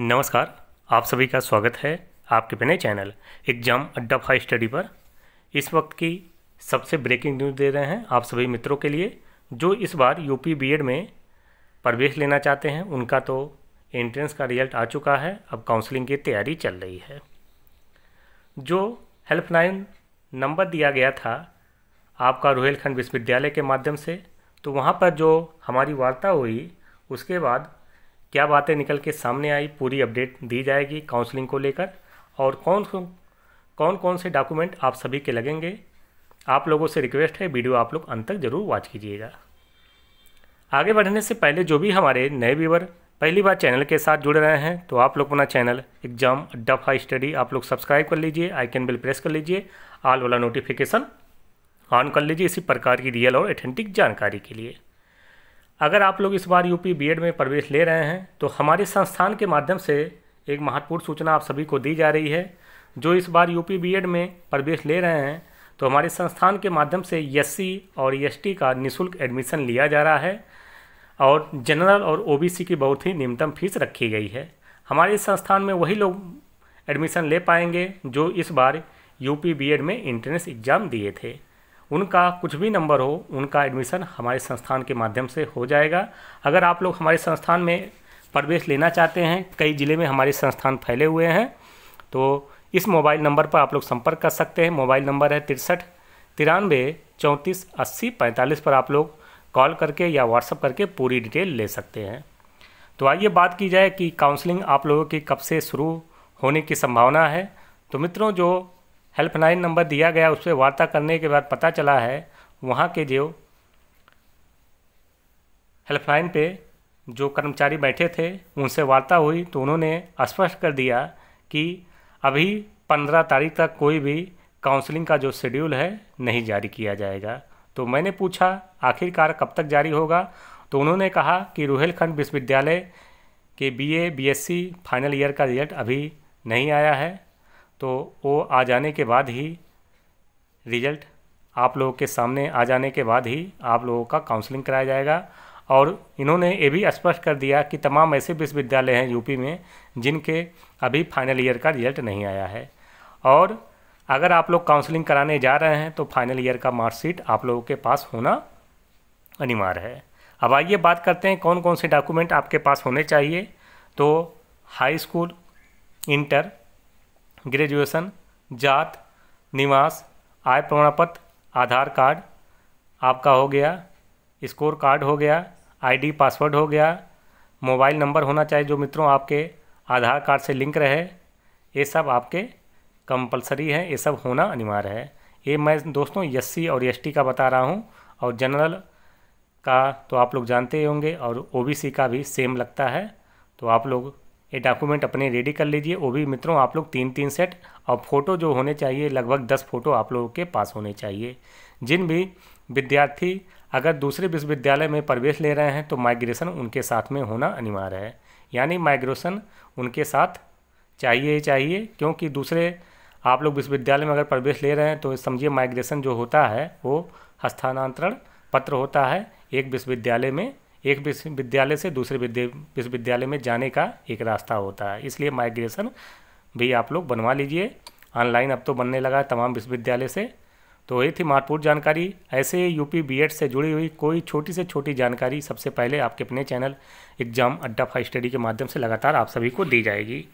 नमस्कार आप सभी का स्वागत है आपके अपने channel exam Adda five study पर इस वक्त की सबसे ब्रेकिंग न्यूज़ दे रहे हैं आप सभी मित्रों के लिए जो इस बार यूपी बीएड में प्रवेश लेना चाहते हैं उनका तो एंट्रेंस का रिजल्ट आ चुका है अब काउंसलिंग की तैयारी चल रही है जो हेल्पलाइन नंबर दिया गया था आपका रोहेलखंड विश्वविद्यालय के माध्यम से तो वहाँ पर जो हमारी वार्ता हुई उसके बाद क्या बातें निकल के सामने आई पूरी अपडेट दी जाएगी काउंसलिंग को लेकर और कौन कौन कौन से डॉक्यूमेंट आप सभी के लगेंगे आप लोगों से रिक्वेस्ट है वीडियो आप लोग अंत तक जरूर वॉच कीजिएगा आगे बढ़ने से पहले जो भी हमारे नए व्यूवर पहली बार चैनल के साथ जुड़ रहे हैं तो आप लोग अपना चैनल एग्जाम डफ हाई स्टडी आप लोग सब्सक्राइब कर लीजिए आइकन बिल प्रेस कर लीजिए आल वाला नोटिफिकेशन ऑन कर लीजिए इसी प्रकार की रियल और ऑथेंटिक जानकारी के लिए अगर आप लोग इस बार यूपी बीएड में प्रवेश ले रहे हैं तो हमारे संस्थान के माध्यम से एक महत्वपूर्ण सूचना आप सभी को दी जा रही है जो इस बार यूपी बीएड में प्रवेश ले रहे हैं तो हमारे संस्थान के माध्यम से एस और एस का निःशुल्क एडमिशन लिया जा रहा है और जनरल और ओ की बहुत ही न्यूनतम फीस रखी गई है हमारे संस्थान में वही लोग एडमिशन ले पाएंगे जो इस बार यूपी बीएड में एंट्रेंस एग्ज़ाम दिए थे उनका कुछ भी नंबर हो उनका एडमिशन हमारे संस्थान के माध्यम से हो जाएगा अगर आप लोग हमारे संस्थान में प्रवेश लेना चाहते हैं कई ज़िले में हमारे संस्थान फैले हुए हैं तो इस मोबाइल नंबर पर आप लोग संपर्क कर सकते हैं मोबाइल नंबर है तिरसठ तिरानवे चौंतीस अस्सी पैंतालीस पर आप लोग कॉल करके या व्हाट्सअप करके पूरी डिटेल ले सकते हैं तो आइए बात की जाए कि काउंसलिंग आप लोगों की कब से शुरू होने की संभावना है तो मित्रों जो हेल्पलाइन नंबर दिया गया उस पर वार्ता करने के बाद पता चला है वहाँ के जो हेल्पलाइन पे जो कर्मचारी बैठे थे उनसे वार्ता हुई तो उन्होंने स्पष्ट कर दिया कि अभी पंद्रह तारीख तक कोई भी काउंसलिंग का जो शेड्यूल है नहीं जारी किया जाएगा तो मैंने पूछा आखिरकार कब तक जारी होगा तो उन्होंने कहा कि रोहेलखंड विश्वविद्यालय के बीए बीएससी फाइनल ईयर का रिजल्ट अभी नहीं आया है तो वो आ जाने के बाद ही रिजल्ट आप लोगों के सामने आ जाने के बाद ही आप लोगों का काउंसलिंग कराया जाएगा और इन्होंने ये भी स्पष्ट कर दिया कि तमाम ऐसे विश्वविद्यालय हैं यूपी में जिनके अभी फाइनल ईयर का रिजल्ट नहीं आया है और अगर आप लोग काउंसलिंग कराने जा रहे हैं तो फाइनल ईयर का मार्कशीट आप लोगों के पास होना अनिवार्य है अब आइए बात करते हैं कौन कौन से डॉक्यूमेंट आपके पास होने चाहिए तो हाई स्कूल इंटर ग्रेजुएशन जात निवास आय प्रमाण पत्र आधार कार्ड आपका हो गया स्कोर कार्ड हो गया आईडी पासवर्ड हो गया मोबाइल नंबर होना चाहिए जो मित्रों आपके आधार कार्ड से लिंक रहे ये सब आपके कंपलसरी हैं ये सब होना अनिवार्य है ये मैं दोस्तों एस और एस का बता रहा हूँ और जनरल का तो आप लोग जानते ही होंगे और ओ का भी सेम लगता है तो आप लोग ये डॉक्यूमेंट अपने रेडी कर लीजिए वो भी मित्रों आप लोग तीन तीन सेट और फ़ोटो जो होने चाहिए लगभग दस फ़ोटो आप लोगों के पास होने चाहिए जिन भी विद्यार्थी अगर दूसरे विश्वविद्यालय में प्रवेश ले रहे हैं तो माइग्रेशन उनके साथ में होना अनिवार्य है यानी माइग्रेशन उनके साथ चाहिए ही चाहिए क्योंकि दूसरे आप लोग विश्वविद्यालय में अगर प्रवेश ले रहे हैं तो समझिए माइग्रेशन जो होता है वो हस्तानांतरण पत्र होता है एक विश्वविद्यालय में एक विश्वविद्यालय से दूसरे विश्वविद्यालय में जाने का एक रास्ता होता है इसलिए माइग्रेशन भी आप लोग बनवा लीजिए ऑनलाइन अब तो बनने लगा है तमाम विश्वविद्यालय से तो ये थी महत्वपूर्ण जानकारी ऐसे यूपी बीएड से जुड़ी हुई कोई छोटी से छोटी जानकारी सबसे पहले आपके अपने channel exam Adda five study के माध्यम से लगातार आप सभी को दी जाएगी